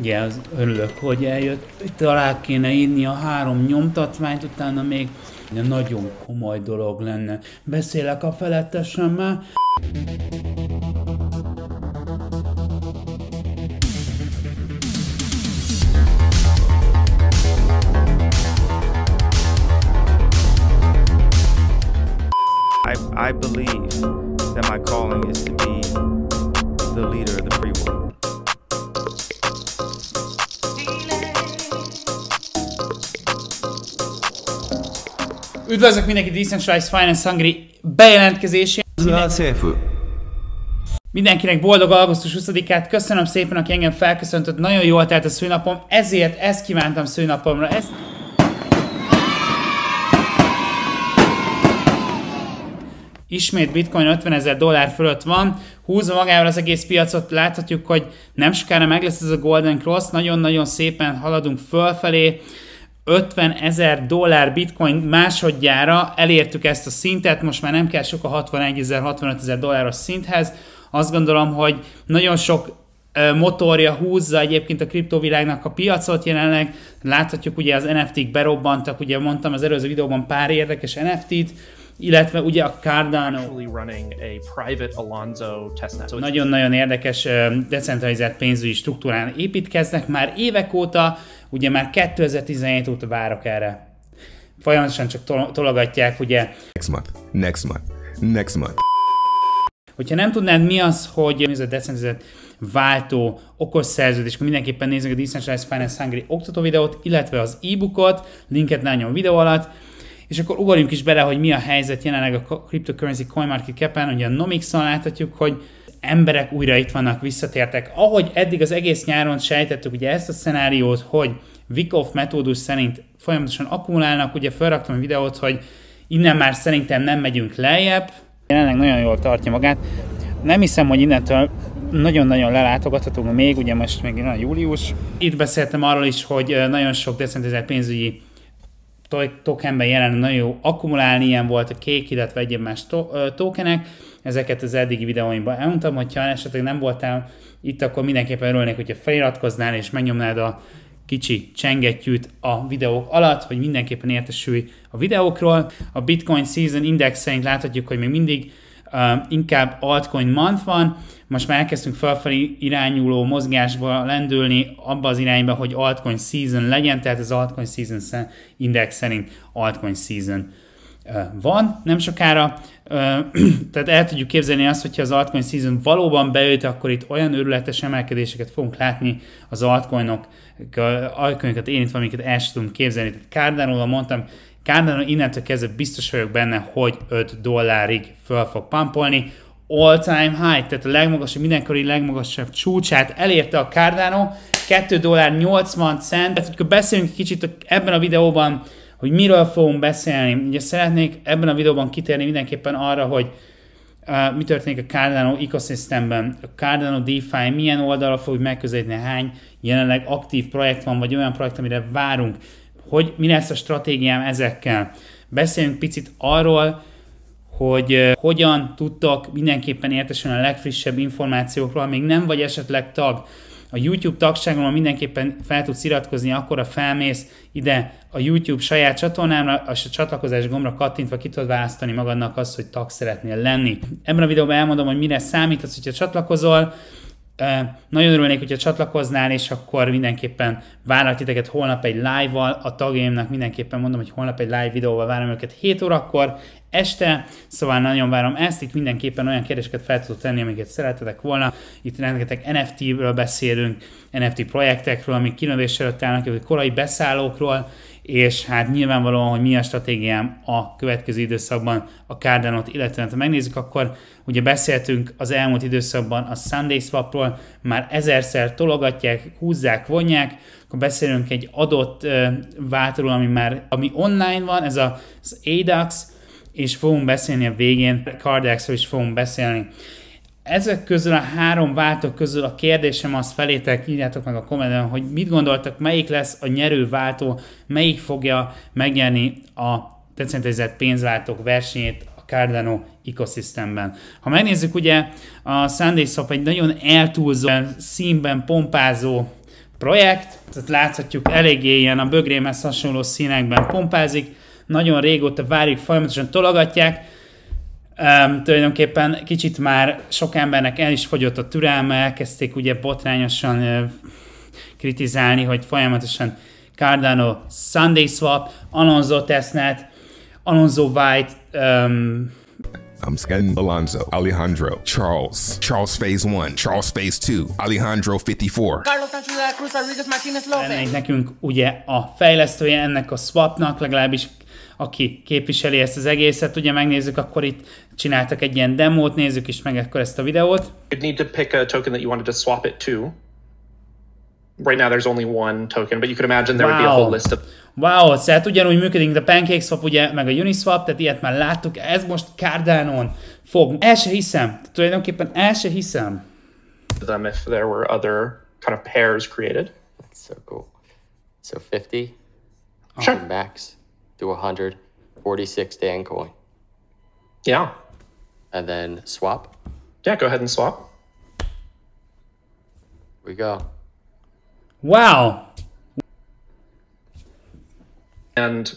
ugye az örülök, hogy eljött. Itt alá kéne írni a három nyomtatványt, utána még de nagyon komoly dolog lenne. Beszélek a felettesemmel. I, I believe that my calling is to be the leader of the free world. Üdvözlök mindenki Decentralized Finance Hungary bejelentkezésén. Mindenkinek boldog augusztus 20-át, köszönöm szépen, aki engem felköszöntött, nagyon jól telt a szőnapom, ezért ezt kívántam szőnapomra. Ezt... Ismét bitcoin 50 ezer dollár fölött van, Húzva magával az egész piacot, láthatjuk, hogy nem sokára meg lesz ez a Golden Cross, nagyon-nagyon szépen haladunk fölfelé, 50 ezer dollár bitcoin másodjára elértük ezt a szintet, most már nem kell sok a 61 ezer, 65 ezer dolláros szinthez. Azt gondolom, hogy nagyon sok motorja húzza egyébként a kriptovilágnak a piacot jelenleg. Láthatjuk ugye az NFT-k berobbantak, ugye mondtam az előző videóban pár érdekes NFT-t, illetve ugye a Cardano. Nagyon-nagyon érdekes decentralizált pénzügyi struktúrán építkeznek már évek óta, Ugye már 2017 óta várok erre. Folyamatosan csak tol- tologatják, ugye. Next month, next month, next month. Hogyha nem tudnád, mi az, hogy ez a decentralizált váltó okos szerződés, akkor mindenképpen nézzük a Decentralized Finance Hungary oktató videót, illetve az e-bookot, linket a videó alatt, és akkor ugorjunk is bele, hogy mi a helyzet jelenleg a Cryptocurrency CoinMarketCap-en, ugye a Nomix-on láthatjuk, hogy emberek újra itt vannak, visszatértek. Ahogy eddig az egész nyáron sejtettük ugye ezt a szenáriót, hogy Wyckoff metódus szerint folyamatosan akkumulálnak, ugye felraktam a videót, hogy innen már szerintem nem megyünk lejjebb. Jelenleg nagyon jól tartja magát. Nem hiszem, hogy innentől nagyon-nagyon lelátogathatunk még, ugye most még a július. Itt beszéltem arról is, hogy nagyon sok decentralizált pénzügyi tokenben jelen nagyon jó akkumulálni, ilyen volt a kék, illetve egyéb más to- tokenek ezeket az eddigi videóimban elmondtam, hogyha esetleg nem voltál itt, akkor mindenképpen örülnék, hogyha feliratkoznál és megnyomnád a kicsi csengettyűt a videók alatt, hogy mindenképpen értesülj a videókról. A Bitcoin Season Index szerint láthatjuk, hogy még mindig uh, inkább altcoin month van, most már elkezdtünk felfelé irányuló mozgásba lendülni abba az irányba, hogy altcoin season legyen, tehát az altcoin season index szerint altcoin season van nem sokára, tehát el tudjuk képzelni azt, hogyha az altcoin season valóban beüt, akkor itt olyan őrületes emelkedéseket fogunk látni az altcoinok, altcoinokat érintve, amiket el sem tudunk képzelni. Tehát cardano mondtam, Cardano innentől kezdve biztos vagyok benne, hogy 5 dollárig föl fog pampolni, all time high, tehát a legmagasabb, mindenkori legmagasabb csúcsát elérte a Cardano, 2 dollár 80 cent, tehát hogyha beszélünk kicsit ebben a videóban hogy miről fogunk beszélni. Ugye szeretnék ebben a videóban kitérni mindenképpen arra, hogy uh, mi történik a Cardano ecosystemben, a Cardano DeFi milyen oldalra fog megközelíteni, hány jelenleg aktív projekt van, vagy olyan projekt, amire várunk, hogy mi lesz a stratégiám ezekkel. Beszéljünk picit arról, hogy hogyan tudtak mindenképpen értesülni a legfrissebb információkról, még nem vagy esetleg tag a YouTube tagságomra mindenképpen fel tudsz iratkozni, akkor a felmész ide a YouTube saját csatornámra, és a csatlakozás gombra kattintva ki tudod választani magadnak azt, hogy tag szeretnél lenni. Ebben a videóban elmondom, hogy mire számítasz, hogyha csatlakozol, nagyon örülnék, hogyha csatlakoznál, és akkor mindenképpen várlak titeket holnap egy live-val. A tagjaimnak mindenképpen mondom, hogy holnap egy live videóval várom őket 7 órakor este, szóval nagyon várom ezt. Itt mindenképpen olyan kérdéseket fel tudok tenni, amiket szeretetek volna. Itt rengeteg NFT-ről beszélünk, NFT projektekről, amik kilövéssel előtt állnak, vagy korai beszállókról, és hát nyilvánvalóan, hogy mi a stratégiám a következő időszakban a cardano illetve ha megnézzük, akkor ugye beszéltünk az elmúlt időszakban a Sunday Swapról, már ezerszer tologatják, húzzák, vonják, akkor beszélünk egy adott váltóról, ami már ami online van, ez az ADAX, és fogunk beszélni a végén, Cardex-ról is fogunk beszélni ezek közül a három váltok közül a kérdésem az felétek, írjátok meg a kommentben, hogy mit gondoltak, melyik lesz a nyerő váltó, melyik fogja megnyerni a decentralizált pénzváltók versenyét a Cardano ecosystemben. Ha megnézzük, ugye a Sunday Swap egy nagyon eltúlzó, színben pompázó projekt, tehát láthatjuk eléggé ilyen a bögrémhez hasonló színekben pompázik, nagyon régóta várjuk, folyamatosan tologatják, Um, tulajdonképpen kicsit már sok embernek el is fogyott a türelme, elkezdték ugye botrányosan uh, kritizálni, hogy folyamatosan Cardano Sunday Swap, Alonso Tesnet, Alonso White, um, I'm scanning Alonso, Alejandro, Charles, Charles Phase 1, Charles Phase 2, Alejandro 54. Carlos Sanchez, Cruz Rodriguez, Martinez Lopez. Ennek nekünk ugye a fejlesztője ennek a swapnak, legalábbis aki képviseli ezt az egészet. Ugye megnézzük, akkor itt csináltak egy ilyen demót, nézzük is meg akkor ezt a videót. You'd need to pick a token that you wanted to swap it to. Right now there's only one token, but you could imagine there wow. would be a whole list of... Wow, tehát ugyanúgy működik a PancakeSwap, ugye, meg a Uniswap, tehát ilyet már láttuk, ez most Cardano-n fog. El se hiszem, tulajdonképpen el se hiszem. Them if there were other kind of pairs created. That's so cool. So 50 sure. backs. through 146 Dan coin. Yeah. And then swap. Yeah, go ahead and swap. Here we go. Wow. And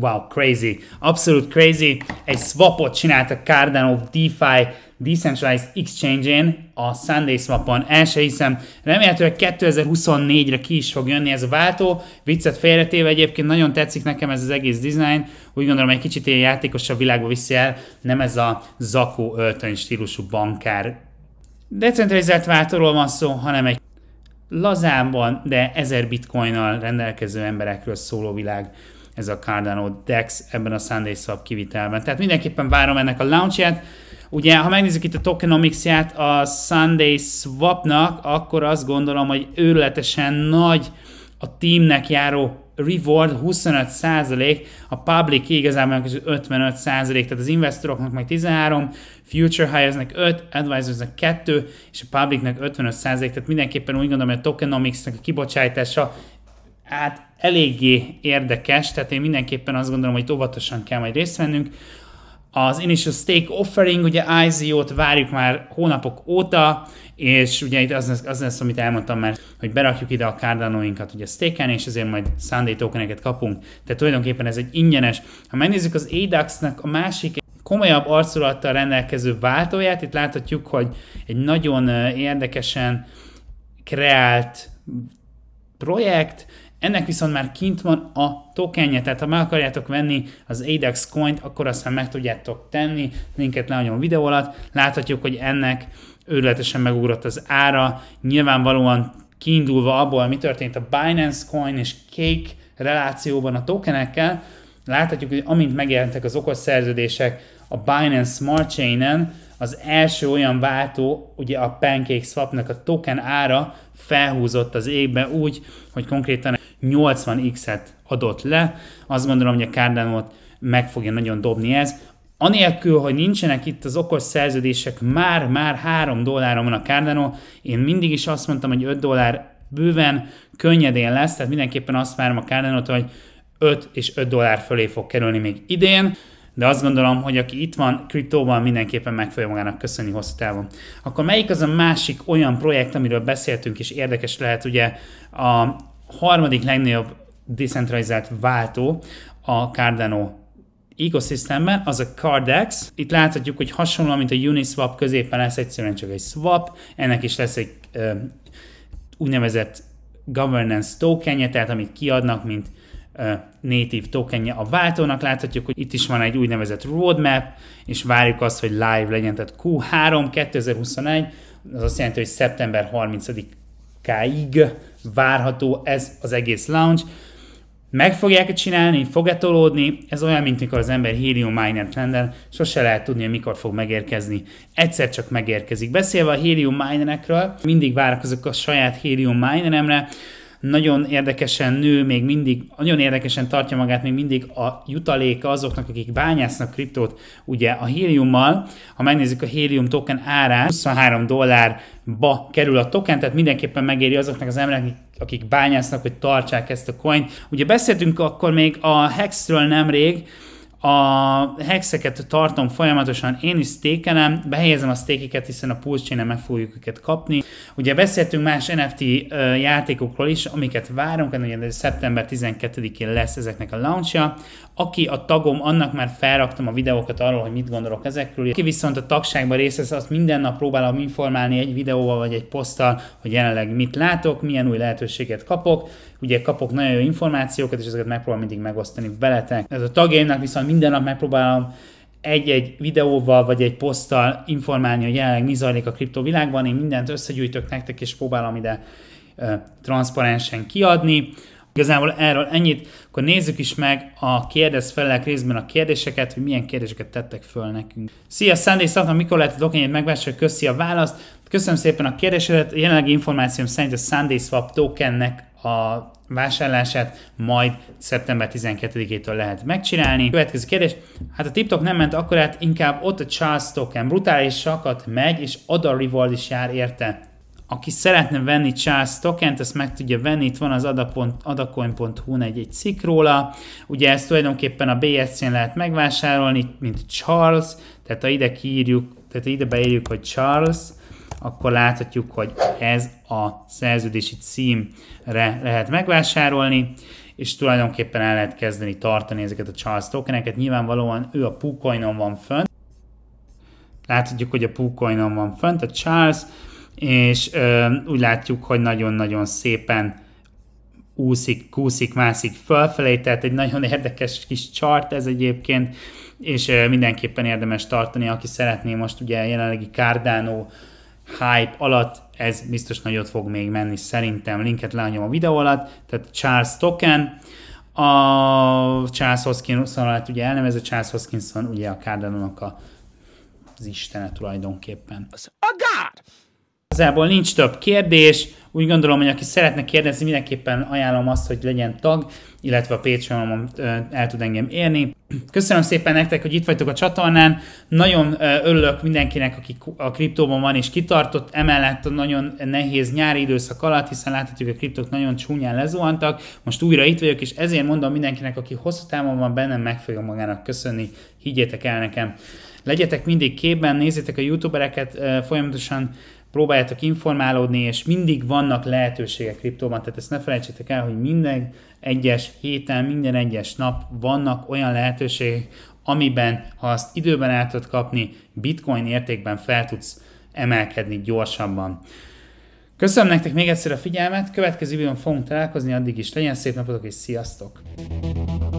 Wow, crazy. Abszolút crazy. Egy swapot a Cardano DeFi Decentralized Exchange-én, a Sunday Swap-on El se hiszem, remélhetőleg 2024-re ki is fog jönni ez a váltó. Viccet félretéve egyébként nagyon tetszik nekem ez az egész design. Úgy gondolom, egy kicsit ilyen játékosabb világba viszi el, nem ez a zakó öltöny stílusú bankár. Decentralizált váltóról van szó, hanem egy lazában, de 1000 bitcoinnal rendelkező emberekről szóló világ ez a Cardano DEX ebben a Sunday Swap kivitelben. Tehát mindenképpen várom ennek a launchját. Ugye, ha megnézzük itt a tokenomics-ját a Sunday Swapnak, akkor azt gondolom, hogy őrületesen nagy a teamnek járó reward 25%, a public igazából 55%, tehát az investoroknak meg 13, future highesnek 5, advisorsnek 2, és a publicnek 55%, tehát mindenképpen úgy gondolom, hogy a tokenomicsnek a kibocsájtása hát eléggé érdekes, tehát én mindenképpen azt gondolom, hogy óvatosan kell majd részt vennünk. Az Initial Stake Offering, ugye ICO-t várjuk már hónapok óta, és ugye itt az az lesz amit elmondtam már, hogy berakjuk ide a cardanoinkat ugye stake és ezért majd Sunday tokeneket kapunk. Tehát tulajdonképpen ez egy ingyenes. Ha megnézzük az ADAX-nak a másik komolyabb arculattal rendelkező váltóját, itt láthatjuk, hogy egy nagyon érdekesen kreált projekt, ennek viszont már kint van a tokenje, tehát ha meg akarjátok venni az ADEX coint, akkor azt már meg tudjátok tenni, linket lehagyom a videó alatt, láthatjuk, hogy ennek őrületesen megugrott az ára, nyilvánvalóan kiindulva abból, mi történt a Binance Coin és Cake relációban a tokenekkel, láthatjuk, hogy amint megjelentek az okos szerződések a Binance Smart Chain-en, az első olyan váltó, ugye a Pancake Swapnak a token ára felhúzott az égbe úgy, hogy konkrétan 80x-et adott le, azt gondolom, hogy a Cardano-t meg fogja nagyon dobni ez. Anélkül, hogy nincsenek itt az okos szerződések, már-már 3 dolláron van a Cardano, én mindig is azt mondtam, hogy 5 dollár bőven, könnyedén lesz, tehát mindenképpen azt várom a cardano hogy 5 és 5 dollár fölé fog kerülni még idén, de azt gondolom, hogy aki itt van kriptóban, mindenképpen meg fogja magának köszönni hosszú távon. Akkor melyik az a másik olyan projekt, amiről beszéltünk, és érdekes lehet ugye a harmadik legnagyobb decentralizált váltó a Cardano ecosystemben, az a Cardex. Itt láthatjuk, hogy hasonlóan, mint a Uniswap középen lesz egyszerűen csak egy swap, ennek is lesz egy ö, úgynevezett governance tokenje, tehát amit kiadnak, mint ö, native tokenje a váltónak. Láthatjuk, hogy itt is van egy úgynevezett roadmap, és várjuk azt, hogy live legyen, tehát Q3 2021, az azt jelenti, hogy szeptember 30-áig várható ez az egész launch. Meg fogják csinálni, fog -e tolódni, ez olyan, mint mikor az ember helium miner rendel, sose lehet tudni, hogy mikor fog megérkezni. Egyszer csak megérkezik. Beszélve a helium minerekről, mindig várakozok a saját helium mineremre, nagyon érdekesen nő, még mindig, nagyon érdekesen tartja magát még mindig a jutaléka azoknak, akik bányásznak kriptót, ugye a héliummal, ha megnézzük a hélium token árát, 23 dollárba kerül a token, tehát mindenképpen megéri azoknak az embereknek, akik bányásznak, hogy tartsák ezt a coin, Ugye beszéltünk akkor még a Hexről nemrég, a hexeket tartom folyamatosan, én is stékelem, behelyezem a stékeket, hiszen a pulszcsénen meg fogjuk őket kapni. Ugye beszéltünk más NFT játékokról is, amiket várunk, hát ugye szeptember 12-én lesz ezeknek a launchja. Aki a tagom, annak már felraktam a videókat arról, hogy mit gondolok ezekről. Aki viszont a tagságban részt vesz, azt minden nap próbálom informálni egy videóval vagy egy poszttal, hogy jelenleg mit látok, milyen új lehetőséget kapok ugye kapok nagyon jó információkat, és ezeket megpróbálom mindig megosztani veletek. Ez a tagjaimnak viszont minden nap megpróbálom egy-egy videóval vagy egy poszttal informálni, hogy jelenleg mi zajlik a kriptovilágban, én mindent összegyűjtök nektek, és próbálom ide transzparensen kiadni. Igazából erről ennyit, akkor nézzük is meg a kérdez felelek részben a kérdéseket, hogy milyen kérdéseket tettek föl nekünk. Szia, Sunday Szatman, mikor lehet a tokenjét megvásárolni? Köszi a választ. Köszönöm szépen a kérdésedet. A jelenlegi információm szerint a Sunday Swap tokennek a vásárlását majd szeptember 12-től lehet megcsinálni. Következő kérdés, hát a TikTok nem ment akkor hát inkább ott a Charles token brutálisakat megy, és ADA reward is jár érte. Aki szeretne venni Charles token ezt meg tudja venni, itt van az adacoin.hu egy, egy cikk róla. Ugye ezt tulajdonképpen a BSC-n lehet megvásárolni, mint Charles, tehát ha ide kiírjuk, tehát ha ide beírjuk, hogy Charles, akkor láthatjuk, hogy ez a szerződési címre lehet megvásárolni, és tulajdonképpen el lehet kezdeni tartani ezeket a Charles tokeneket. Nyilvánvalóan ő a Pucoinon van fönt, láthatjuk, hogy a Pucoinon van fönt, a Charles, és ö, úgy látjuk, hogy nagyon-nagyon szépen úszik, kúszik, mászik fölfelé, tehát egy nagyon érdekes kis chart ez egyébként, és mindenképpen érdemes tartani, aki szeretné most ugye jelenlegi Cardano hype alatt ez biztos nagyot fog még menni szerintem. Linket leanyom a videó alatt, tehát Charles Token, a Charles Hoskinson alatt ugye elnevezett Charles Hoskinson, ugye a cardano a, az istene tulajdonképpen. A God! Igazából nincs több kérdés, úgy gondolom, hogy aki szeretne kérdezni, mindenképpen ajánlom azt, hogy legyen tag, illetve a Patreonon el tud engem érni. Köszönöm szépen nektek, hogy itt vagytok a csatornán. Nagyon örülök mindenkinek, aki a kriptóban van és kitartott. Emellett a nagyon nehéz nyári időszak alatt, hiszen láthatjuk, hogy a kriptok nagyon csúnyán lezuhantak. Most újra itt vagyok, és ezért mondom mindenkinek, aki hosszú távon van bennem, meg fogja magának köszönni. Higgyétek el nekem. Legyetek mindig képben, nézzétek a youtubereket, folyamatosan próbáljátok informálódni, és mindig vannak lehetőségek kriptóban, tehát ezt ne felejtsétek el, hogy minden egyes héten, minden egyes nap vannak olyan lehetőségek, amiben, ha azt időben el tudod kapni, bitcoin értékben fel tudsz emelkedni gyorsabban. Köszönöm nektek még egyszer a figyelmet, következő videón fogunk találkozni, addig is legyen szép napotok és sziasztok!